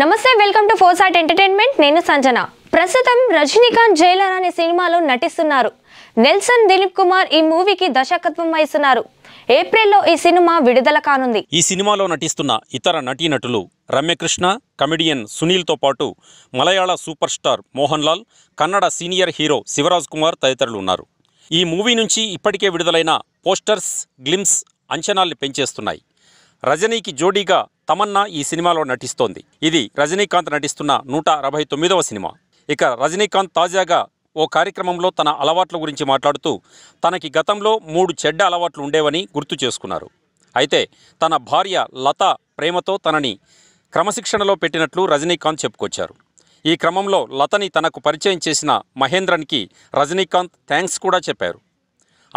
నమస్తే welcome to four sort entertainment నేను సంజన ప్రస్తుతం రజనీకాంత్ జైలర్ అనే సినిమాలో నటిస్తున్నారు నెల్సన్ దిలీప్ కుమార్ ఈ మూవీకి దర్శకత్వం వహిస్తున్నారు ఏప్రిల్లో ఈ సినిమా విడుదల కానుంది ఈ సినిమాలో నటిస్తున్న ఇతర నటీనటులు రమ్యకృష్ణ కమెడియన్ సునీల్తో పాటు మలయాళ super star Mohan Lal Kannada senior hero Shivaraj Kumar తదితరులు ఉన్నారు ఈ మూవీ నుంచి ఇప్పటికే విడుదలైన పోస్టర్స్ గ్లిమ్స్ అంచనాల్ని పెంచేస్తున్నాయి రజనీకి జోడీగా తమన్నా ఈ సినిమాలో నటిస్తోంది ఇది రజనీకాంత్ నటిస్తున్న నూట అరవై తొమ్మిదవ సినిమా ఇక రజనీకాంత్ తాజాగా ఓ కార్యక్రమంలో తన అలవాట్ల గురించి మాట్లాడుతూ తనకి గతంలో మూడు చెడ్డ అలవాట్లు ఉండేవని గుర్తు చేసుకున్నారు అయితే తన భార్య లత ప్రేమతో తనని క్రమశిక్షణలో పెట్టినట్లు రజనీకాంత్ చెప్పుకొచ్చారు ఈ క్రమంలో లతని తనకు పరిచయం చేసిన మహేంద్రన్కి రజనీకాంత్ థ్యాంక్స్ కూడా చెప్పారు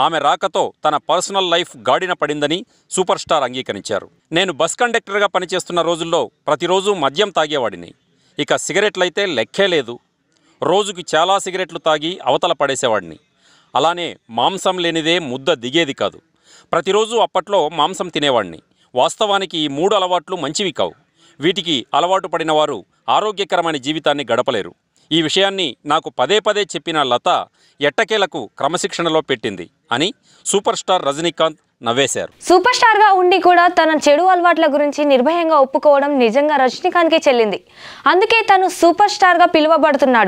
ఆమె రాకతో తన పర్సనల్ లైఫ్ గాడిన పడిందని సూపర్ స్టార్ అంగీకరించారు నేను బస్ కండక్టర్గా పనిచేస్తున్న రోజుల్లో ప్రతిరోజు మద్యం తాగేవాడిని ఇక సిగరెట్లయితే లెక్కే లేదు రోజుకి చాలా సిగరెట్లు తాగి అవతల పడేసేవాడిని అలానే మాంసం లేనిదే ముద్ద దిగేది కాదు ప్రతిరోజు అప్పట్లో మాంసం తినేవాడిని వాస్తవానికి ఈ మూడు అలవాట్లు మంచివి కావు వీటికి అలవాటు పడినవారు ఆరోగ్యకరమైన జీవితాన్ని గడపలేరు ఈ విషయాన్ని నాకు పదే పదే చెప్పిన లత ఎట్టకేలకు క్రమశిక్షణలో పెట్టింది అని సూపర్ స్టార్ రజనీకాంత్ నవ్వేశారు సూపర్ స్టార్ గా ఉండి కూడా తన చెడు అలవాట్ల గురించి నిర్భయంగా ఒప్పుకోవడం నిజంగా రజనీకాంత్ కి చెల్లింది అందుకే తను సూపర్ స్టార్ గా పిలువబడుతున్నాడు